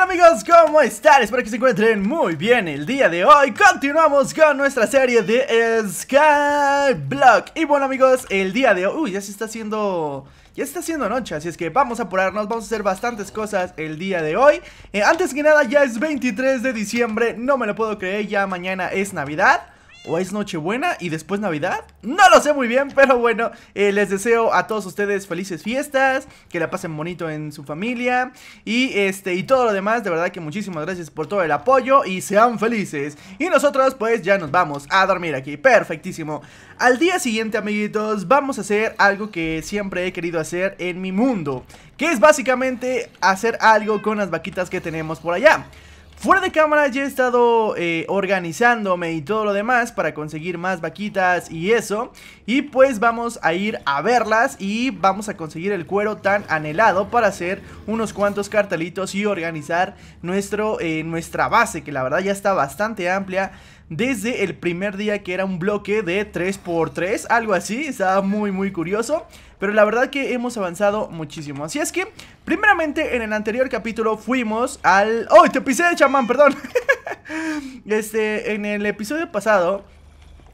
amigos? ¿Cómo están? Espero que se encuentren muy bien el día de hoy Continuamos con nuestra serie de Skyblock Y bueno amigos, el día de hoy... Uy, ya se está haciendo... Ya está haciendo noche, así es que vamos a apurarnos, vamos a hacer bastantes cosas el día de hoy eh, Antes que nada, ya es 23 de diciembre, no me lo puedo creer, ya mañana es Navidad ¿O es Nochebuena y después Navidad? No lo sé muy bien, pero bueno, eh, les deseo a todos ustedes felices fiestas, que la pasen bonito en su familia y este y todo lo demás. De verdad que muchísimas gracias por todo el apoyo y sean felices. Y nosotros pues ya nos vamos a dormir aquí, perfectísimo. Al día siguiente, amiguitos, vamos a hacer algo que siempre he querido hacer en mi mundo, que es básicamente hacer algo con las vaquitas que tenemos por allá. Fuera de cámara ya he estado eh, organizándome y todo lo demás para conseguir más vaquitas y eso. Y pues vamos a ir a verlas y vamos a conseguir el cuero tan anhelado para hacer unos cuantos cartelitos y organizar nuestro, eh, nuestra base que la verdad ya está bastante amplia desde el primer día que era un bloque de 3x3, algo así, estaba muy muy curioso. Pero la verdad que hemos avanzado muchísimo. Así es que, primeramente, en el anterior capítulo fuimos al... ¡Oh, te pisé de chamán, perdón! este, en el episodio pasado...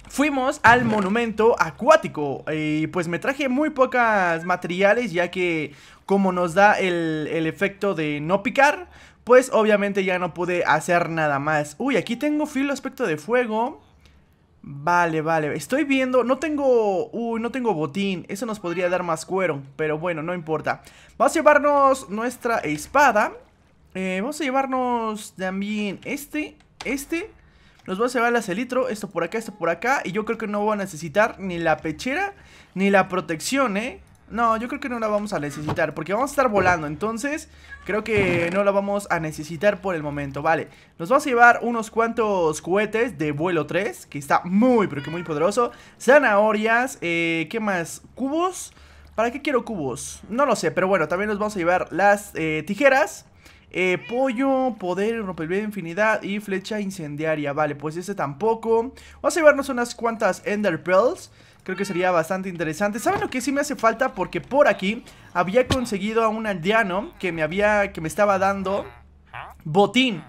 Fuimos al monumento acuático y pues me traje muy pocas materiales ya que como nos da el, el efecto de no picar, pues obviamente ya no pude hacer nada más. Uy, aquí tengo filo aspecto de fuego. Vale, vale, estoy viendo, no tengo, uy, no tengo botín, eso nos podría dar más cuero, pero bueno, no importa Vamos a llevarnos nuestra espada, eh, vamos a llevarnos también este, este Nos va a llevar la celitro, esto por acá, esto por acá, y yo creo que no voy a necesitar ni la pechera ni la protección, eh no, yo creo que no la vamos a necesitar Porque vamos a estar volando, entonces Creo que no la vamos a necesitar por el momento Vale, nos vamos a llevar unos cuantos cohetes de vuelo 3 Que está muy, pero que muy poderoso Zanahorias, eh, ¿qué más? Cubos, ¿para qué quiero cubos? No lo sé, pero bueno, también nos vamos a llevar las eh, tijeras eh, pollo, poder, de infinidad y flecha incendiaria Vale, pues ese tampoco Vamos a llevarnos unas cuantas Ender Pearls Creo que sería bastante interesante. ¿Saben lo que sí me hace falta? Porque por aquí había conseguido a un aldeano que me había. que me estaba dando botín.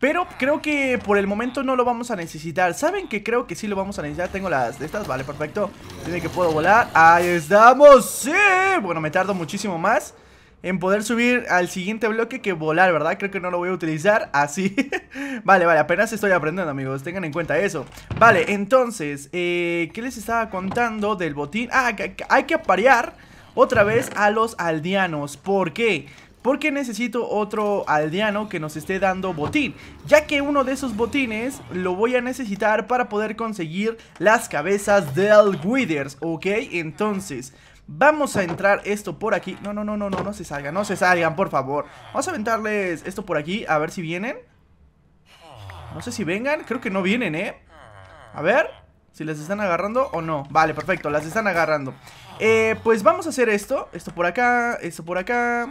Pero creo que por el momento no lo vamos a necesitar ¿Saben que creo que sí lo vamos a necesitar? Tengo las de estas, vale, perfecto Tiene que puedo volar, ahí estamos ¡Sí! Bueno, me tardo muchísimo más en poder subir al siguiente bloque que volar, ¿verdad? Creo que no lo voy a utilizar así. vale, vale, apenas estoy aprendiendo, amigos. Tengan en cuenta eso. Vale, entonces, eh, ¿qué les estaba contando del botín? Ah, hay que aparear otra vez a los aldeanos. ¿Por qué? Porque necesito otro aldeano que nos esté dando botín Ya que uno de esos botines lo voy a necesitar para poder conseguir las cabezas del Withers ¿Ok? Entonces, Vamos a entrar esto por aquí No, no, no, no, no, no se salgan, no se salgan, por favor Vamos a aventarles esto por aquí A ver si vienen No sé si vengan, creo que no vienen, eh A ver si les están agarrando o no Vale, perfecto, las están agarrando eh, Pues vamos a hacer esto Esto por acá, esto por acá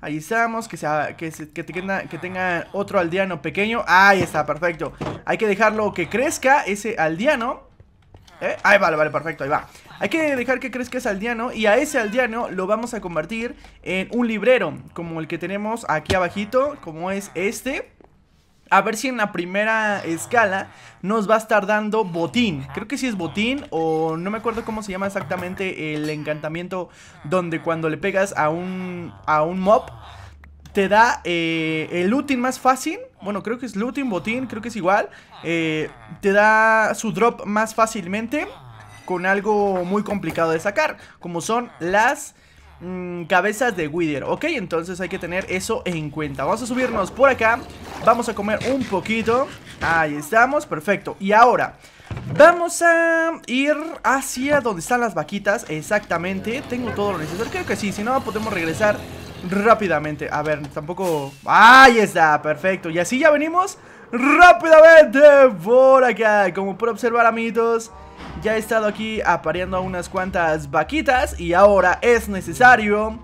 Ahí estamos, que, sea, que, que, tenga, que tenga otro aldeano pequeño Ahí está, perfecto Hay que dejarlo que crezca ese aldeano ¿Eh? Ahí vale, vale, perfecto, ahí va Hay que dejar que crezca ese aldeano Y a ese aldeano lo vamos a convertir en un librero Como el que tenemos aquí abajito Como es este a ver si en la primera escala nos va a estar dando botín. Creo que si sí es botín o no me acuerdo cómo se llama exactamente el encantamiento donde cuando le pegas a un, a un mob te da eh, el looting más fácil. Bueno, creo que es looting, botín, creo que es igual. Eh, te da su drop más fácilmente con algo muy complicado de sacar, como son las mm, cabezas de Wither, ¿ok? Entonces hay que tener eso en cuenta. Vamos a subirnos por acá, vamos a comer un poquito. Ahí estamos, perfecto. Y ahora... Vamos a ir hacia donde están las vaquitas Exactamente, tengo todo lo necesario Creo que sí, si no podemos regresar rápidamente. A ver, tampoco... Ahí está, perfecto. Y así ya venimos rápidamente por acá. Como por observar, amigos ya he estado aquí apareando a unas cuantas vaquitas y ahora es necesario...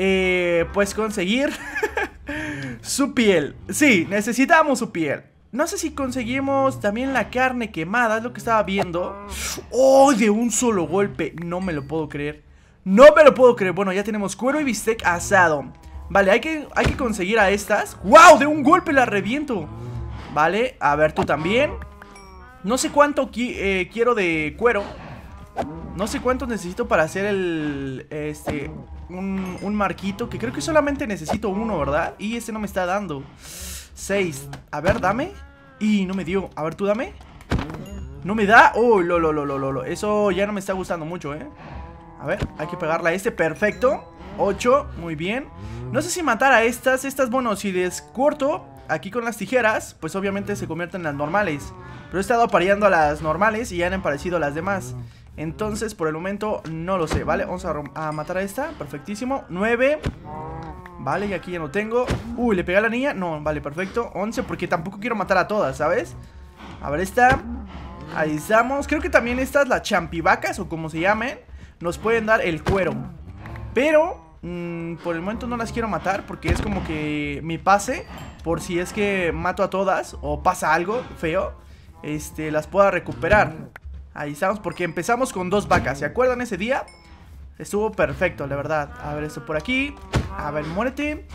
Eh, pues conseguir su piel. Sí, necesitamos su piel. No sé si conseguimos también la carne quemada, es lo que estaba viendo. ¡Oh, de un solo golpe! No me lo puedo creer. No me lo puedo creer. Bueno, ya tenemos cuero y bistec asado. Vale, hay que, hay que conseguir a estas. ¡Wow! De un golpe la reviento. Vale, a ver, tú también. No sé cuánto quiero de cuero. No sé cuánto necesito para hacer el... Este... Un, marquito, que creo que solamente necesito uno, ¿verdad? Y este no me está dando. Seis. A ver, dame. Y no me dio. A ver, tú dame. No me da. uy lo, lo, lo, lo, lo. Eso ya no me está gustando mucho, ¿eh? A ver, hay que pegarla a este, perfecto 8, muy bien No sé si matar a estas, estas, bueno, si les corto Aquí con las tijeras, pues obviamente se convierten en las normales Pero he estado apareando a las normales y ya han aparecido las demás Entonces, por el momento, no lo sé, ¿vale? Vamos a, matar a esta, perfectísimo 9 Vale, y aquí ya no tengo Uy, ¿le pegué a la niña? No, vale, perfecto 11, porque tampoco quiero matar a todas, ¿sabes? A ver, esta Ahí estamos, creo que también estas, las champivacas o como se llamen nos pueden dar el cuero. Pero mm, por el momento no las quiero matar porque es como que mi pase, por si es que mato a todas o pasa algo feo, este, las pueda recuperar. Ahí estamos, porque empezamos con dos vacas, ¿se acuerdan ese día? Estuvo perfecto, la verdad. A ver, esto por aquí. A ver, muérete.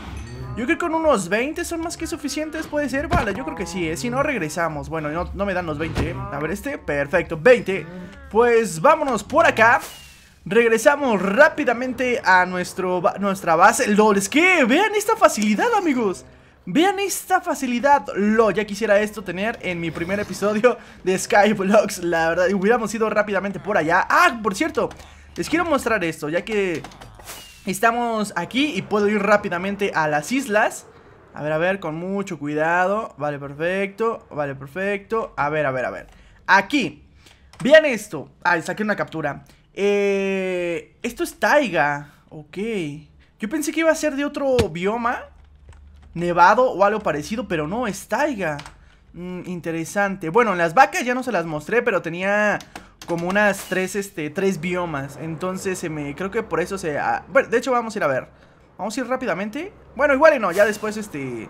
Yo creo que con unos 20 son más que suficientes, puede ser. Vale, yo creo que sí, ¿eh? si no regresamos. Bueno, no, me dan los 20. ¿eh? A ver, este, perfecto, 20. Pues vámonos por acá. Regresamos rápidamente a nuestro, nuestra base Lo, es que vean esta facilidad amigos Vean esta facilidad, lo ya quisiera esto tener en mi primer episodio de Sky Vlogs la verdad, hubiéramos ido rápidamente por allá Ah, por cierto, les quiero mostrar esto, ya que estamos aquí y puedo ir rápidamente a las islas A ver, a ver, con mucho cuidado, vale, perfecto, vale, perfecto, a ver, a ver, a ver Aquí, vean esto, ah, saqué una captura eh, esto es taiga. Ok. Yo pensé que iba a ser de otro bioma. Nevado o algo parecido, pero no, es taiga. Mm, interesante. Bueno, las vacas ya no se las mostré, pero tenía como unas tres, este, tres biomas. Entonces se me, creo que por eso se... Ah, bueno, de hecho vamos a ir a ver. Vamos a ir rápidamente. Bueno, igual y no, ya después este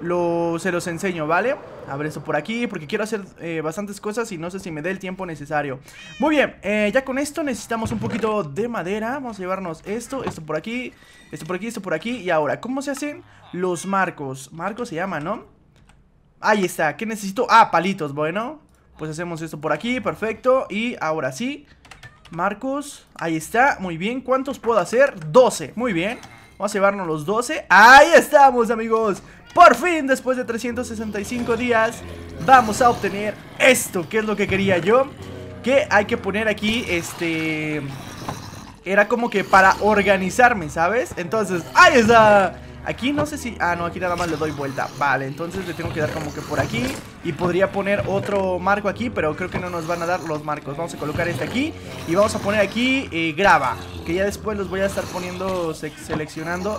lo, se los enseño, ¿vale? Abre esto por aquí porque quiero hacer eh, bastantes cosas y no sé si me dé el tiempo necesario Muy bien, eh, ya con esto necesitamos un poquito de madera Vamos a llevarnos esto, esto por aquí, esto por aquí, esto por aquí Y ahora, ¿cómo se hacen los marcos? Marcos se llama, ¿no? Ahí está, ¿qué necesito? Ah, palitos, bueno Pues hacemos esto por aquí, perfecto Y ahora sí, marcos, ahí está, muy bien ¿Cuántos puedo hacer? 12, muy bien Vamos a llevarnos los 12 Ahí estamos amigos por fin, después de 365 días, vamos a obtener esto, que es lo que quería yo. Que hay que poner aquí, este... Era como que para organizarme, ¿sabes? Entonces, ¡ahí está! Aquí no sé si... Ah, no, aquí nada más le doy vuelta Vale, entonces le tengo que dar como que por aquí Y podría poner otro marco aquí Pero creo que no nos van a dar los marcos Vamos a colocar este aquí Y vamos a poner aquí eh, grava Que ya después los voy a estar poniendo, seleccionando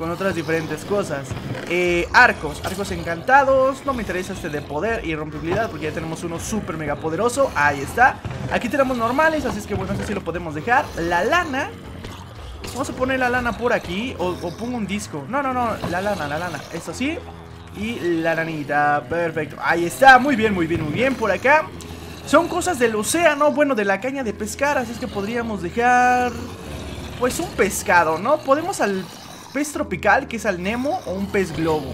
con otras diferentes cosas. Eh, arcos, arcos encantados. No me interesa este de poder y rompibilidad porque ya tenemos uno súper mega poderoso. Ahí está. Aquí tenemos normales, así es que bueno, eso sí lo podemos dejar. La lana. Vamos a poner la lana por aquí o, o pongo un disco. No, no, no, la lana, la lana. Esto sí. Y la lanita, perfecto. Ahí está, muy bien, muy bien, muy bien. Por acá son cosas del océano, bueno, de la caña de pescar, así es que podríamos dejar pues un pescado, ¿no? Podemos al pez tropical, que es al Nemo, o un pez globo.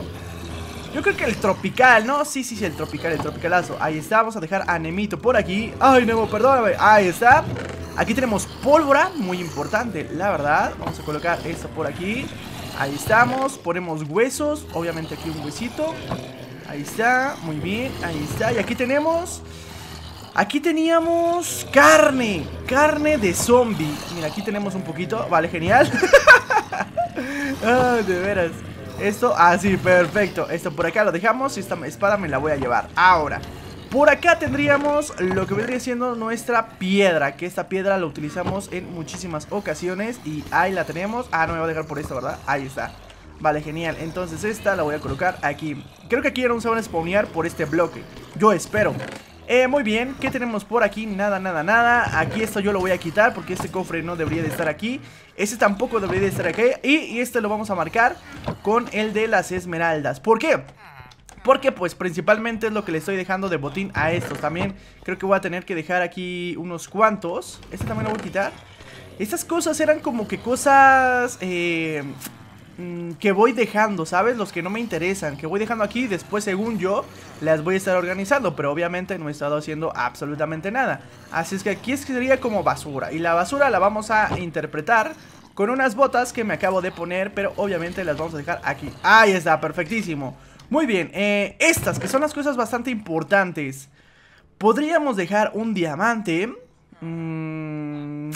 Yo creo que el tropical, ¿no? Sí, sí, sí, el tropical, el tropicalazo. Ahí está, vamos a dejar a Nemito por aquí. Ay, Nemo, perdóname. Ahí está. Aquí tenemos pólvora, muy importante, la verdad. Vamos a colocar esto por aquí. Ahí estamos, ponemos huesos, obviamente aquí un huesito. Ahí está, muy bien, ahí está. Y aquí tenemos... Aquí teníamos carne, carne de zombie. Mira, aquí tenemos un poquito, vale, genial. Ah, de veras. Esto, así, ah, perfecto. Esto por acá lo dejamos y esta espada me la voy a llevar. Ahora, por acá tendríamos lo que vendría siendo nuestra piedra. Que esta piedra la utilizamos en muchísimas ocasiones. Y ahí la tenemos. Ah, no me voy a dejar por esta, ¿verdad? Ahí está. Vale, genial. Entonces esta la voy a colocar aquí. Creo que aquí ya no se van a spawnear por este bloque. Yo espero. Eh, muy bien, ¿qué tenemos por aquí? Nada, nada, nada Aquí esto yo lo voy a quitar porque este cofre no debería de estar aquí Este tampoco debería de estar aquí Y, este lo vamos a marcar con el de las esmeraldas ¿Por qué? Porque pues principalmente es lo que le estoy dejando de botín a estos También creo que voy a tener que dejar aquí unos cuantos Este también lo voy a quitar Estas cosas eran como que cosas... Eh, Mm, que voy dejando, ¿sabes? Los que no me interesan, que voy dejando aquí después, según yo, las voy a estar organizando. Pero obviamente no he estado haciendo absolutamente nada. Así es que aquí sería como basura. Y la basura la vamos a interpretar con unas botas que me acabo de poner, pero obviamente las vamos a dejar aquí. Ahí está, perfectísimo. Muy bien, eh, estas que son las cosas bastante importantes. Podríamos dejar un diamante. Mmm...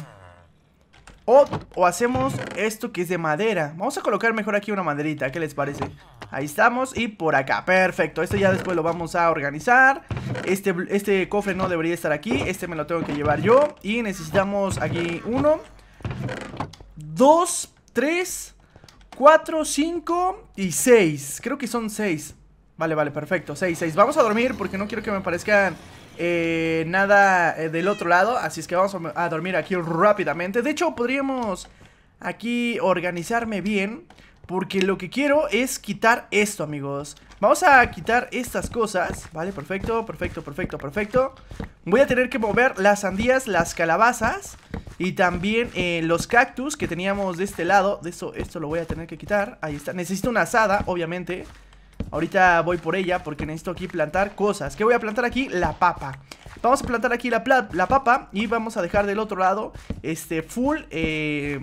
O, hacemos esto que es de madera Vamos a colocar mejor aquí una maderita, ¿qué les parece? Ahí estamos, y por acá, perfecto Esto ya después lo vamos a organizar Este, este cofre no debería estar aquí Este me lo tengo que llevar yo Y necesitamos aquí uno Dos, tres, cuatro, cinco y seis Creo que son seis Vale, vale, perfecto, seis, seis Vamos a dormir porque no quiero que me parezcan eh, nada eh, del otro lado, así es que vamos a, dormir aquí rápidamente. De hecho, podríamos aquí organizarme bien, porque lo que quiero es quitar esto, amigos. Vamos a quitar estas cosas, ¿vale? Perfecto, perfecto, perfecto, perfecto. Voy a tener que mover las sandías, las calabazas y también eh, los cactus que teníamos de este lado. De esto, esto lo voy a tener que quitar. Ahí está. Necesito una asada, obviamente. Ahorita voy por ella porque necesito aquí plantar cosas ¿Qué voy a plantar aquí? La papa Vamos a plantar aquí la, la papa y vamos a dejar del otro lado Este, full, eh,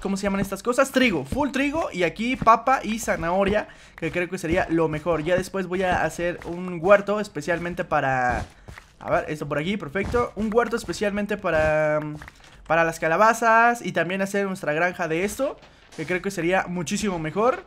¿Cómo se llaman estas cosas? Trigo, full trigo y aquí papa y zanahoria Que creo que sería lo mejor Ya después voy a hacer un huerto especialmente para... A ver, esto por aquí, perfecto Un huerto especialmente para... Para las calabazas y también hacer nuestra granja de esto Que creo que sería muchísimo mejor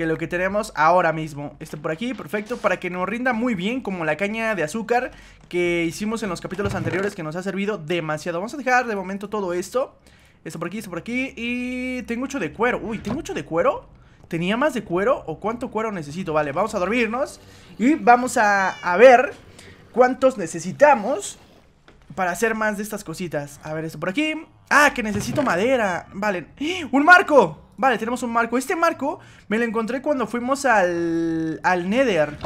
que lo que tenemos ahora mismo. Este por aquí, perfecto, para que nos rinda muy bien como la caña de azúcar que hicimos en los capítulos anteriores que nos ha servido demasiado. Vamos a dejar de momento todo esto. Esto por aquí, esto por aquí y tengo mucho de cuero. Uy, ¿tengo mucho de cuero? ¿Tenía más de cuero o cuánto cuero necesito? Vale, vamos a dormirnos y vamos a, a ver cuántos necesitamos para hacer más de estas cositas. A ver, esto por aquí. Ah, que necesito madera. Vale. ¡Eh! ¡Un marco! Vale, tenemos un marco. Este marco me lo encontré cuando fuimos al, al Nether,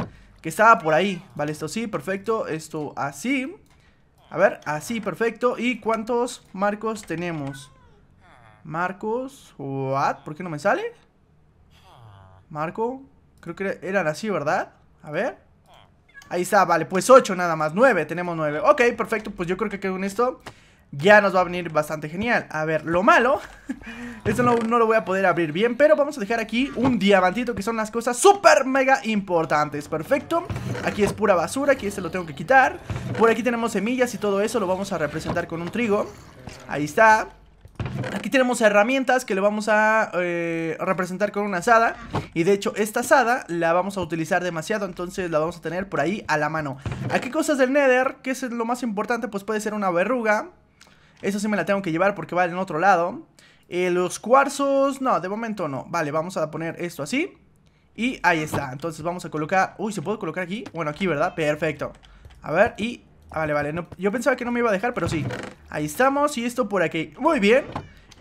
que estaba por ahí. Vale, esto sí, perfecto. Esto así. A ver, así, perfecto. ¿Y cuántos marcos tenemos? Marcos, what? ¿Por qué no me sale? Marco, creo que eran así, ¿verdad? A ver. Ahí está, vale, pues ocho nada más, 9, tenemos 9 Ok, perfecto, pues yo creo que con esto ya nos va a venir bastante genial A ver, lo malo Esto no, lo voy a poder abrir bien Pero vamos a dejar aquí un diamantito Que son las cosas súper mega importantes Perfecto, aquí es pura basura Aquí este lo tengo que quitar Por aquí tenemos semillas y todo eso Lo vamos a representar con un trigo Ahí está Aquí tenemos herramientas que le vamos a eh, representar con una asada Y de hecho esta asada la vamos a utilizar demasiado Entonces la vamos a tener por ahí a la mano Aquí cosas del nether, que es lo más importante Pues puede ser una verruga eso sí me la tengo que llevar porque va en otro lado. Eh, los cuarzos, no, de momento no. Vale, vamos a poner esto así. Y ahí está, entonces vamos a colocar... Uy, ¿se puede colocar aquí? Bueno, aquí, ¿verdad? Perfecto. A ver, y... Ah, vale, vale, yo pensaba que no me iba a dejar, pero sí. Ahí estamos, y esto por aquí. Muy bien.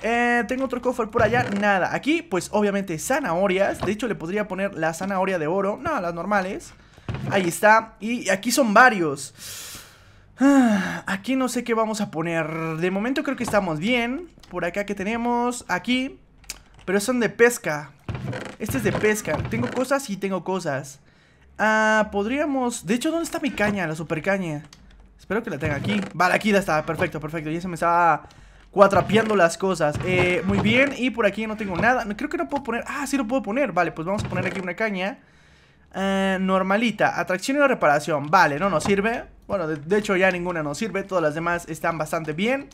Eh, tengo otro cofre por allá, nada. Aquí, pues, obviamente, zanahorias. De hecho, le podría poner la zanahoria de oro. No, las normales. Ahí está. Y aquí son varios. Ah, aquí no sé qué vamos a poner De momento creo que estamos bien Por acá que tenemos, aquí Pero son de pesca Este es de pesca, tengo cosas y tengo cosas Ah, podríamos De hecho, ¿dónde está mi caña? La super caña Espero que la tenga aquí Vale, aquí ya está, perfecto, perfecto Ya se me estaba cuatrapeando las cosas eh, Muy bien, y por aquí no tengo nada Creo que no puedo poner, ah, sí lo puedo poner Vale, pues vamos a poner aquí una caña eh, normalita, atracción y reparación. Vale, no nos sirve. Bueno, de, hecho ya ninguna nos sirve. Todas las demás están bastante bien.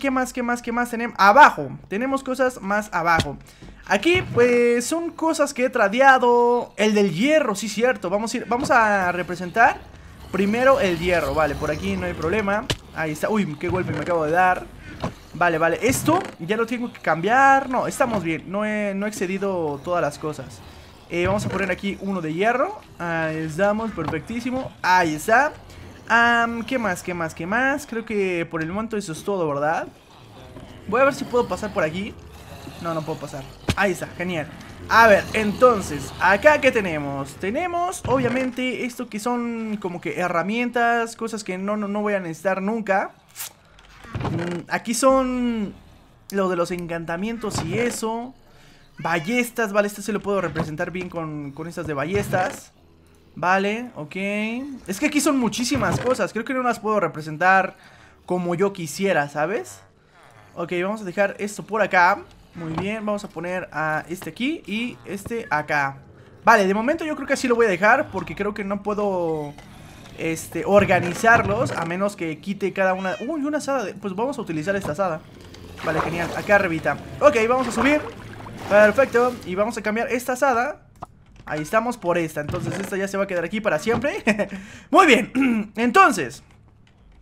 ¿Qué más, qué más, qué más tenemos? Abajo. Tenemos cosas más abajo. Aquí, pues, son cosas que he tradeado. El del hierro, sí, cierto. Vamos a, vamos a representar primero el hierro. Vale, por aquí no hay problema. Ahí está. Uy, qué golpe me acabo de dar. Vale, vale. Esto ya lo tengo que cambiar. No, estamos bien. No no he excedido todas las cosas. Eh, vamos a poner aquí uno de hierro. Ahí estamos, perfectísimo. Ahí está. ¿Qué más? ¿Qué más? ¿Qué más? Creo que por el momento eso es todo, ¿verdad? Voy a ver si puedo pasar por aquí. No, no puedo pasar. Ahí está, genial. A ver, entonces, acá qué tenemos. Tenemos, obviamente, esto que son como que herramientas, cosas que no, no, voy a necesitar nunca. Mm, aquí son lo de los encantamientos y eso. Ballestas, vale, este se lo puedo representar bien con, con estas de ballestas Vale, ok Es que aquí son muchísimas cosas Creo que no las puedo representar como yo quisiera, ¿sabes? Ok, vamos a dejar esto por acá Muy bien, vamos a poner a este aquí y este acá Vale, de momento yo creo que así lo voy a dejar Porque creo que no puedo este, organizarlos A menos que quite cada una Uy, una asada, pues vamos a utilizar esta asada Vale, genial, acá arribita Ok, vamos a subir Perfecto, y vamos a cambiar esta asada Ahí estamos por esta, entonces esta ya se va a quedar aquí para siempre Muy bien, entonces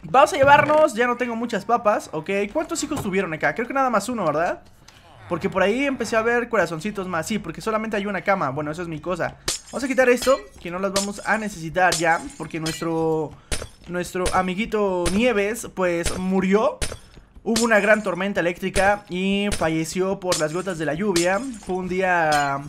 Vamos a llevarnos, ya no tengo muchas papas Ok, ¿cuántos hijos tuvieron acá? Creo que nada más uno, ¿verdad? Porque por ahí empecé a ver corazoncitos más Sí, porque solamente hay una cama, bueno, eso es mi cosa Vamos a quitar esto, que no las vamos a necesitar ya Porque nuestro, nuestro amiguito Nieves, pues murió Hubo una gran tormenta eléctrica y falleció por las gotas de la lluvia. Fue un día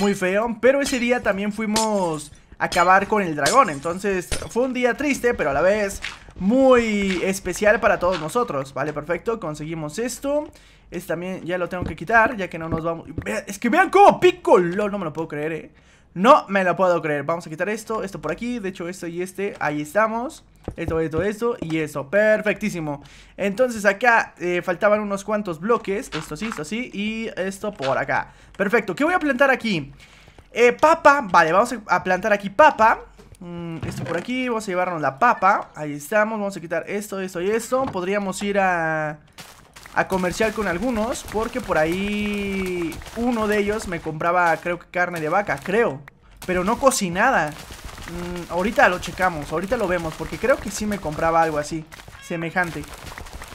muy feo, pero ese día también fuimos a acabar con el dragón. Entonces fue un día triste, pero a la vez muy especial para todos nosotros. Vale, perfecto, conseguimos esto. Este también ya lo tengo que quitar, ya que no nos vamos... Es que vean cómo pico, no me lo puedo creer, eh. No me lo puedo creer. Vamos a quitar esto, esto por aquí, de hecho esto y este. Ahí estamos. Esto, esto, esto y eso. Perfectísimo. Entonces acá eh, faltaban unos cuantos bloques. Esto sí, esto sí y esto por acá. Perfecto. ¿Qué voy a plantar aquí? Eh, papa. Vale, vamos a plantar aquí papa. Mm, esto por aquí. Vamos a llevarnos la papa. Ahí estamos. Vamos a quitar esto, esto y esto. Podríamos ir a... A comerciar con algunos Porque por ahí Uno de ellos me compraba Creo que carne de vaca, creo Pero no cocinada Mm, ahorita lo checamos, ahorita lo vemos, porque creo que sí me compraba algo así, semejante.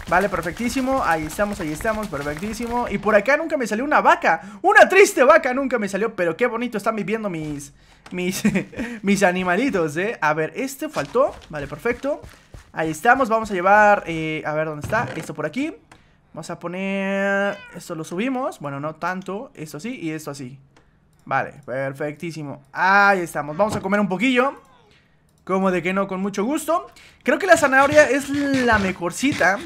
Vale, perfectísimo, ahí estamos, ahí estamos, perfectísimo. Y por acá nunca me salió una vaca, una triste vaca nunca me salió, pero qué bonito están viviendo mis, mis, mis animalitos, eh. A ver, este faltó, vale, perfecto. Ahí estamos, vamos a llevar, eh, a ver dónde está, esto por aquí. Vamos a poner, esto lo subimos, bueno, no tanto, esto así y esto así. Vale, perfectísimo Ahí estamos, vamos a comer un poquillo Como de que no, con mucho gusto Creo que la zanahoria es la mejorcita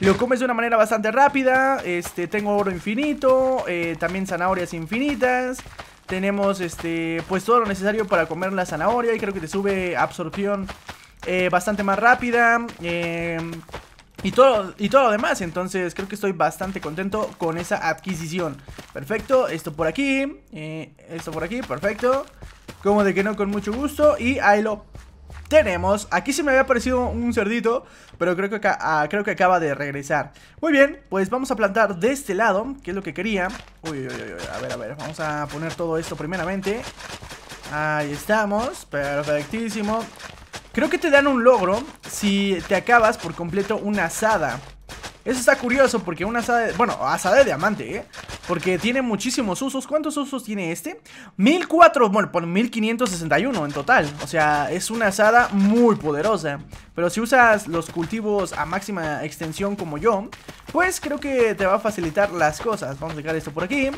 Lo comes de una manera bastante rápida Este, tengo oro infinito eh, También zanahorias infinitas Tenemos, este, pues todo lo necesario para comer la zanahoria Y creo que te sube absorción eh, bastante más rápida Eh y todo, y todo lo demás. Entonces creo que estoy bastante contento con esa adquisición. Perfecto, esto por aquí, eh, esto por aquí, perfecto. Como de que no, con mucho gusto. Y ahí lo tenemos. Aquí se me había aparecido un cerdito, pero creo que, ah, creo que acaba de regresar. Muy bien, pues vamos a plantar de este lado, que es lo que quería. uy, uy, uy, a ver, a ver, vamos a poner todo esto primeramente. Ahí estamos, perfectísimo. Creo que te dan un logro si te acabas por completo una asada. Eso está curioso porque una asada, bueno, asada de diamante, ¿eh? Porque tiene muchísimos usos. ¿Cuántos usos tiene este? 1004, bueno, por 1561 en total. O sea, es una asada muy poderosa. Pero si usas los cultivos a máxima extensión como yo, pues creo que te va a facilitar las cosas. Vamos a dejar esto por aquí.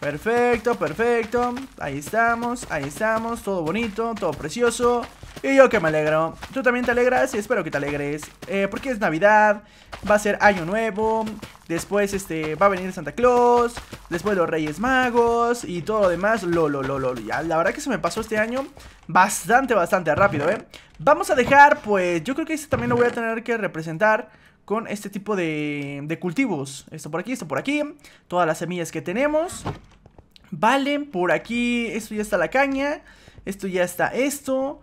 Perfecto, perfecto. Ahí estamos, ahí estamos. Todo bonito, todo precioso. Y yo que me alegro. Tú también te alegras y espero que te alegres. Eh, porque es Navidad, va a ser Año Nuevo. Después este va a venir Santa Claus. Después los Reyes Magos. Y todo lo demás. Lo, lo, lo, lo. Ya, la verdad que se me pasó este año bastante, bastante rápido, ¿eh? Vamos a dejar, pues yo creo que este también lo voy a tener que representar con este tipo de, de cultivos. Esto por aquí, esto por aquí. Todas las semillas que tenemos. Valen, por aquí, esto ya está la caña. Esto ya está esto.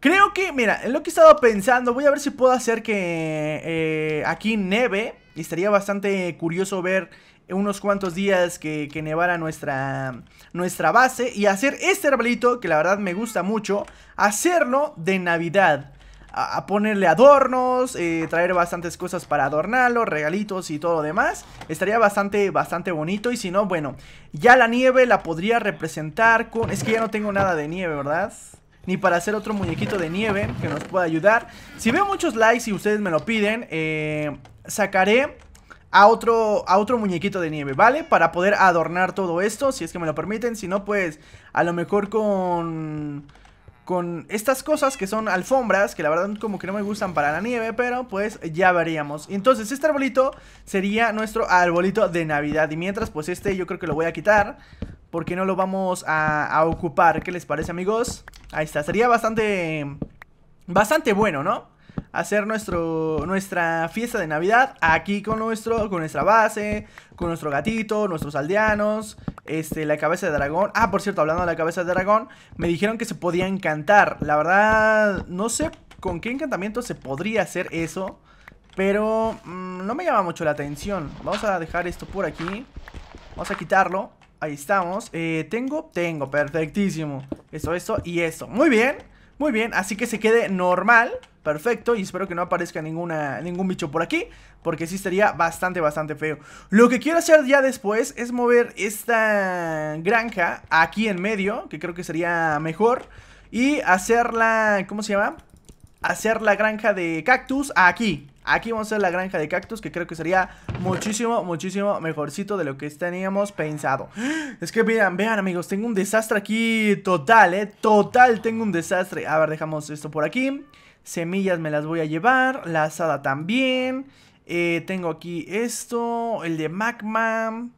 Creo que, mira, en lo que he estado pensando, voy a ver si puedo hacer que eh, aquí neve. Y estaría bastante curioso ver unos cuantos días que, nevara nuestra, nuestra base. Y hacer este arbolito, que la verdad me gusta mucho, hacerlo de Navidad. A, ponerle adornos, eh, traer bastantes cosas para adornarlo, regalitos y todo lo demás. Estaría bastante, bastante bonito. Y si no, bueno, ya la nieve la podría representar con... Es que ya no tengo nada de nieve, ¿verdad? ni para hacer otro muñequito de nieve que nos pueda ayudar. Si veo muchos likes y ustedes me lo piden, eh, sacaré a otro, a otro muñequito de nieve, ¿vale? Para poder adornar todo esto, si es que me lo permiten. Si no, pues a lo mejor con... Con estas cosas que son alfombras, que la verdad como que no me gustan para la nieve, pero pues ya veríamos. Entonces este arbolito sería nuestro arbolito de Navidad. Y mientras pues este yo creo que lo voy a quitar porque no lo vamos a, ocupar. ¿Qué les parece, amigos? Ahí está, sería bastante, bastante bueno, ¿no? Hacer nuestro, nuestra fiesta de Navidad aquí con, nuestro, con nuestra base, con nuestro gatito, nuestros aldeanos, este, la cabeza de dragón. Ah, por cierto, hablando de la cabeza de dragón, me dijeron que se podía encantar. La verdad, no sé con qué encantamiento se podría hacer eso, pero mm, no me llama mucho la atención. Vamos a dejar esto por aquí, vamos a quitarlo. Ahí estamos. Eh, ¿Tengo? Tengo, perfectísimo. Eso, eso y eso. Muy bien, muy bien. Así que se quede normal. Perfecto, y espero que no aparezca ninguna, ningún bicho por aquí, porque sí estaría bastante, bastante feo. Lo que quiero hacer ya después es mover esta granja aquí en medio, que creo que sería mejor, y hacerla, ¿cómo se llama? Hacer la granja de cactus aquí, Aquí vamos a hacer la granja de cactus que creo que sería muchísimo, muchísimo mejorcito de lo que teníamos pensado Es que vean, vean amigos, tengo un desastre aquí total, eh, total tengo un desastre A ver, dejamos esto por aquí Semillas me las voy a llevar, la asada también eh, Tengo aquí esto, el de magma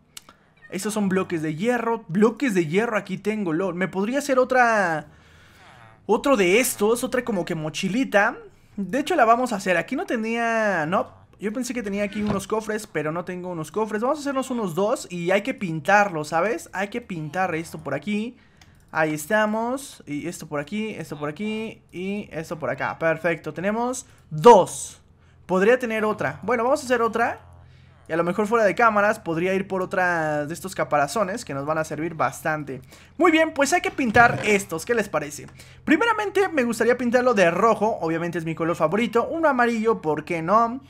Estos son bloques de hierro, bloques de hierro aquí tengo, Me podría hacer otra... Otro de estos, otra como que mochilita de hecho, la vamos a hacer. Aquí no tenía... No, yo pensé que tenía aquí unos cofres, pero no tengo unos cofres. Vamos a hacernos unos dos y hay que pintarlo, ¿sabes? Hay que pintar esto por aquí. Ahí estamos. Y esto por aquí, esto por aquí y esto por acá. Perfecto, tenemos dos. Podría tener otra. Bueno, vamos a hacer otra y a lo mejor fuera de cámaras podría ir por otra de estos caparazones que nos van a servir bastante. Muy bien, pues hay que pintar estos, ¿qué les parece? Primeramente me gustaría pintarlo de rojo, obviamente es mi color favorito. Uno amarillo, ¿por qué no?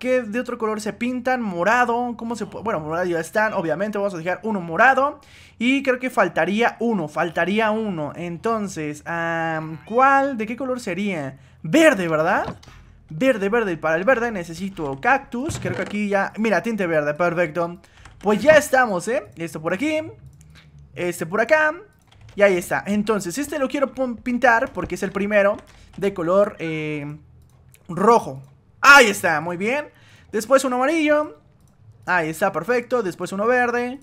¿Qué de otro color se pintan? Morado, ¿cómo se puede? Bueno, morado ya están, obviamente vamos a dejar uno morado Y creo que faltaría uno, faltaría uno Entonces, ¿cuál? ¿De qué color sería? Verde, ¿verdad? Verde, verde, para el verde necesito cactus Creo que aquí ya... Mira, tinte verde, perfecto Pues ya estamos, ¿eh? Esto por aquí Este por acá Y ahí está Entonces, este lo quiero pintar porque es el primero De color eh, rojo Ahí está, muy bien Después uno amarillo Ahí está, perfecto Después uno verde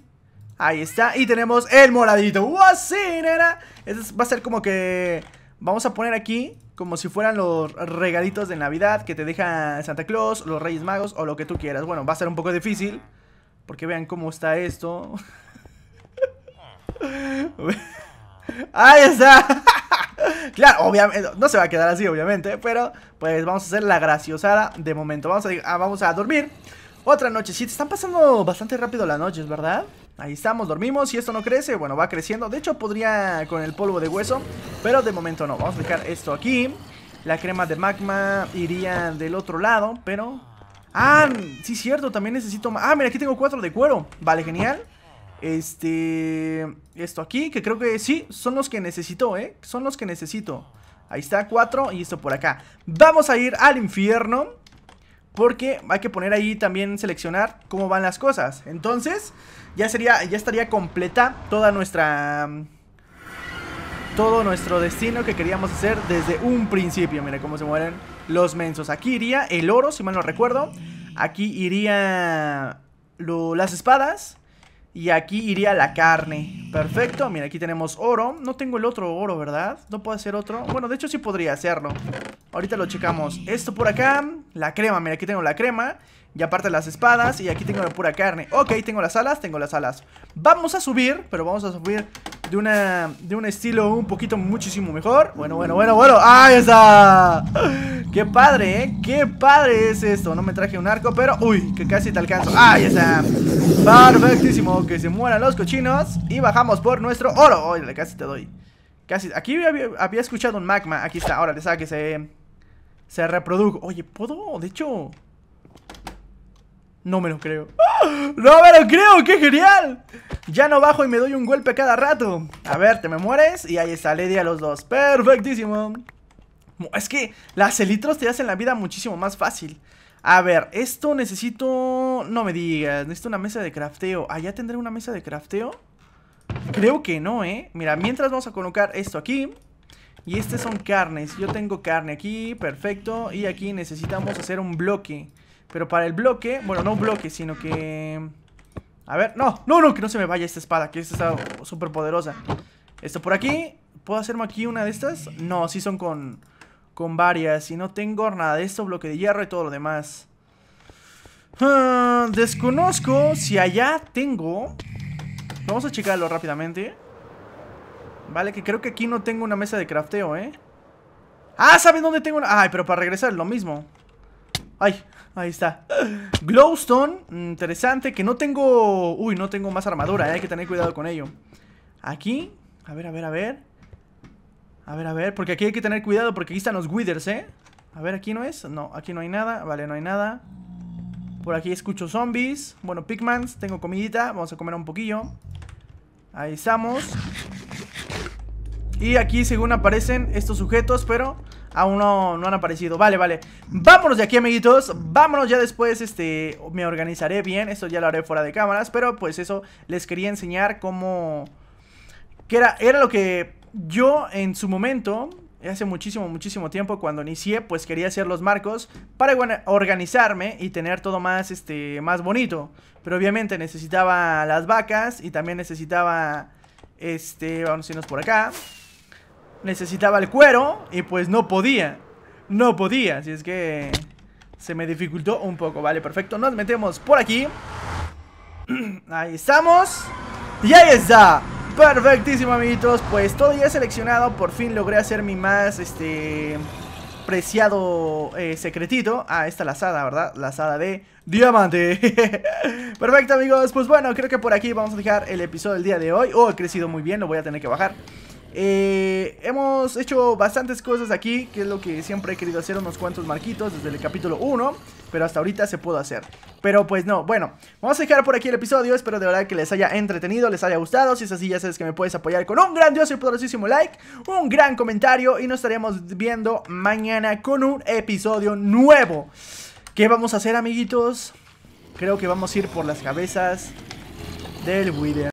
Ahí está, y tenemos el moradito ¡Wow! Sí, este va a ser como que... Vamos a poner aquí como si fueran los regalitos de Navidad que te dejan Santa Claus, los Reyes Magos o lo que tú quieras. Bueno, va a ser un poco difícil, porque vean cómo está esto. ¡Ahí está! claro, obviamente, no se va a quedar así, obviamente, pero pues vamos a hacer la graciosada de momento. Vamos a, ah, vamos a dormir. Otra noche, sí, te están pasando bastante rápido las noches, ¿verdad? Ahí estamos, dormimos y esto no crece, bueno, va creciendo De hecho podría con el polvo de hueso Pero de momento no, vamos a dejar esto aquí La crema de magma iría del otro lado, pero... Ah, sí cierto, también necesito... Ah, mira, aquí tengo cuatro de cuero, vale, genial Este... Esto aquí, que creo que sí, son los que necesito, eh Son los que necesito Ahí está, cuatro y esto por acá Vamos a ir al infierno porque hay que poner ahí también seleccionar cómo van las cosas. Entonces, ya sería, ya estaría completa toda nuestra. Todo nuestro destino que queríamos hacer desde un principio. Mira cómo se mueren los mensos. Aquí iría el oro, si mal no recuerdo. Aquí iría las espadas. Y aquí iría la carne. Perfecto, mira, aquí tenemos oro. No tengo el otro oro, ¿verdad? No puedo hacer otro. Bueno, de hecho sí podría hacerlo. Ahorita lo checamos. Esto por acá, la crema, mira, aquí tengo la crema. Y aparte las espadas, y aquí tengo la pura carne. Ok, tengo las alas, tengo las alas. Vamos a subir, pero vamos a subir de una de un estilo un poquito muchísimo mejor. Bueno, bueno, bueno, bueno. ¡Ahí está! ¡Qué padre, eh! ¡Qué padre es esto! No me traje un arco, pero... ¡Uy! Que casi te alcanzo. ¡Ahí está! Perfectísimo. Que se mueran los cochinos. Y bajamos por nuestro oro. ¡Oye, casi te doy! Casi... Aquí había, escuchado un magma. Aquí está. ahora Órale, que Se reprodujo. Oye, ¿puedo? De hecho... No me lo creo. ¡Ah! ¡No me lo creo! ¡Qué genial! Ya no bajo y me doy un golpe cada rato. A ver, te me mueres. Y ahí está, Lady a los dos. Perfectísimo. Es que las elitros te hacen la vida muchísimo más fácil. A ver, esto necesito... No me digas, necesito una mesa de crafteo. ¿Allá tendré una mesa de crafteo? Creo que no, ¿eh? Mira, mientras vamos a colocar esto aquí. Y estas son carnes. Yo tengo carne aquí, perfecto. Y aquí necesitamos hacer un bloque. Pero para el bloque, bueno, no un bloque, sino que... A ver, no, no, no, que no se me vaya esta espada, que esta está súper poderosa. Esto por aquí, ¿puedo hacerme aquí una de estas? No, sí son con, con varias y no tengo nada de esto, bloque de hierro y todo lo demás. Ah, desconozco si allá tengo... Vamos a checarlo rápidamente. Vale, que creo que aquí no tengo una mesa de crafteo, ¿eh? ¡Ah! ¿Saben dónde tengo una? Ay, pero para regresar, lo mismo. ¡Ay! Ahí está. Glowstone, mm, interesante, que no tengo... Uy, no tengo más armadura, eh, hay que tener cuidado con ello. Aquí, a ver, a ver, a ver. A ver, a ver, porque aquí hay que tener cuidado porque aquí están los withers, ¿eh? A ver, aquí no es. No, aquí no hay nada. Vale, no hay nada. Por aquí escucho zombies. Bueno, pigmans, tengo comidita. Vamos a comer un poquillo. Ahí estamos. Y aquí según aparecen estos sujetos, pero Aún no, han aparecido. Vale, vale. Vámonos de aquí, amiguitos. Vámonos ya después. Este, me organizaré bien. Esto ya lo haré fuera de cámaras. Pero pues eso, les quería enseñar cómo... Que era, era lo que yo en su momento hace muchísimo, muchísimo tiempo cuando inicié, pues quería hacer los marcos para organizarme y tener todo más, este, más bonito. Pero obviamente necesitaba las vacas y también necesitaba, este, vamos a irnos por acá necesitaba el cuero y pues no podía. No podía, así es que se me dificultó un poco. Vale, perfecto. Nos metemos por aquí. Ahí estamos. Y ahí está. Perfectísimo, amiguitos. Pues todo ya seleccionado. Por fin logré hacer mi más, este... Preciado eh, secretito. Ah, esta lazada, ¿verdad? Lazada de diamante. Perfecto, amigos. Pues bueno, creo que por aquí vamos a dejar el episodio del día de hoy. Oh, he crecido muy bien. Lo voy a tener que bajar. Eh, hemos hecho bastantes cosas aquí, que es lo que siempre he querido hacer, unos cuantos marquitos desde el capítulo 1, pero hasta ahorita se pudo hacer. Pero pues no, bueno, vamos a dejar por aquí el episodio, espero de verdad que les haya entretenido, les haya gustado, si es así ya sabes que me puedes apoyar con un grandioso y poderosísimo like, un gran comentario y nos estaremos viendo mañana con un episodio nuevo. ¿Qué vamos a hacer amiguitos? Creo que vamos a ir por las cabezas del Wither.